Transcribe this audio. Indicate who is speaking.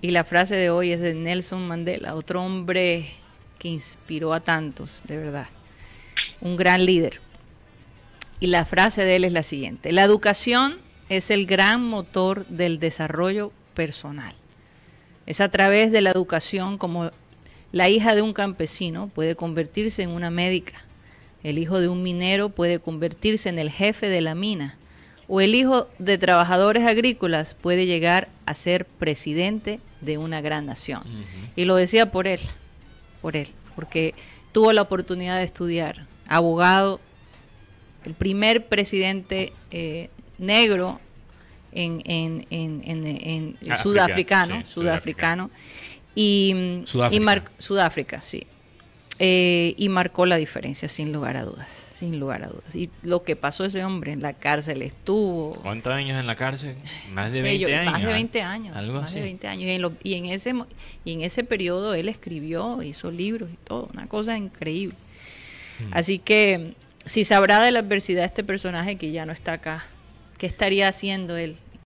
Speaker 1: Y la frase de hoy es de Nelson Mandela, otro hombre que inspiró a tantos, de verdad. Un gran líder. Y la frase de él es la siguiente. La educación es el gran motor del desarrollo personal. Es a través de la educación como la hija de un campesino puede convertirse en una médica, el hijo de un minero puede convertirse en el jefe de la mina, o el hijo de trabajadores agrícolas puede llegar a ser presidente de una gran nación. Y lo decía por él, por él, porque tuvo la oportunidad de estudiar, abogado, el primer presidente eh, negro en, en, sudafricano, y, Sudáfrica. y Sudáfrica, sí. Eh, y marcó la diferencia, sin lugar a dudas, sin lugar a dudas. Y lo que pasó ese hombre en la cárcel estuvo...
Speaker 2: ¿Cuántos años en la cárcel? Más de 20 años. Más de 20 ¿eh? años. Algo
Speaker 1: Y en, ese, y en ese periodo él escribió, hizo libros y todo, una cosa increíble. Hmm. Así que si sabrá de la adversidad este personaje que ya no está acá, ¿qué estaría haciendo él?